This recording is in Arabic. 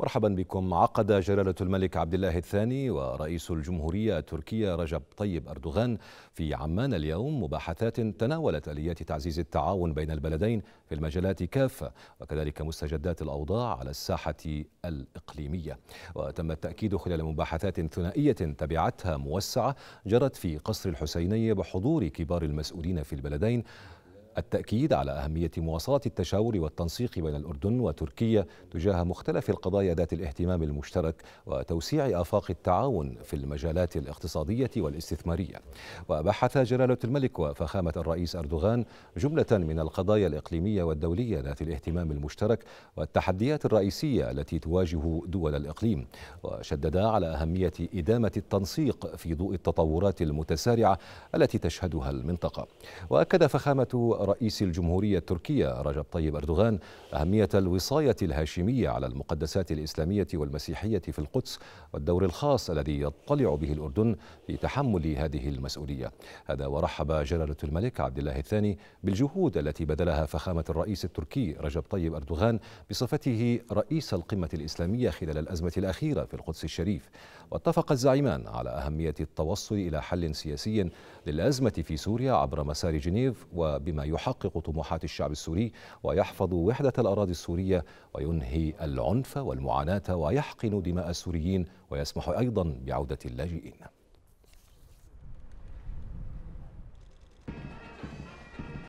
مرحبا بكم عقد جلالة الملك عبد الله الثاني ورئيس الجمهورية التركية رجب طيب أردوغان في عمان اليوم مباحثات تناولت آليات تعزيز التعاون بين البلدين في المجالات كافة وكذلك مستجدات الأوضاع على الساحة الإقليمية وتم التأكيد خلال مباحثات ثنائية تبعتها موسعة جرت في قصر الحسينية بحضور كبار المسؤولين في البلدين التأكيد على أهمية مواصلة التشاور والتنسيق بين الأردن وتركيا تجاه مختلف القضايا ذات الاهتمام المشترك وتوسيع آفاق التعاون في المجالات الاقتصادية والاستثمارية وبحث جلالة الملك وفخامة الرئيس أردوغان جملة من القضايا الإقليمية والدولية ذات الاهتمام المشترك والتحديات الرئيسية التي تواجه دول الإقليم وشددا على أهمية إدامة التنسيق في ضوء التطورات المتسارعة التي تشهدها المنطقة وأكد فخامة رئيس الجمهورية التركية رجب طيب أردوغان أهمية الوصاية الهاشمية على المقدسات الإسلامية والمسيحية في القدس والدور الخاص الذي يطلع به الأردن في تحمل هذه المسؤولية هذا ورحب جلالة الملك عبد الله الثاني بالجهود التي بذلها فخامة الرئيس التركي رجب طيب أردوغان بصفته رئيس القمة الإسلامية خلال الأزمة الأخيرة في القدس الشريف واتفق الزعيمان على أهمية التوصل إلى حل سياسي للأزمة في سوريا عبر مسار جنيف وبما يحقق طموحات الشعب السوري ويحفظ وحدة الأراضي السورية وينهي العنف والمعاناة ويحقن دماء السوريين ويسمح أيضا بعودة اللاجئين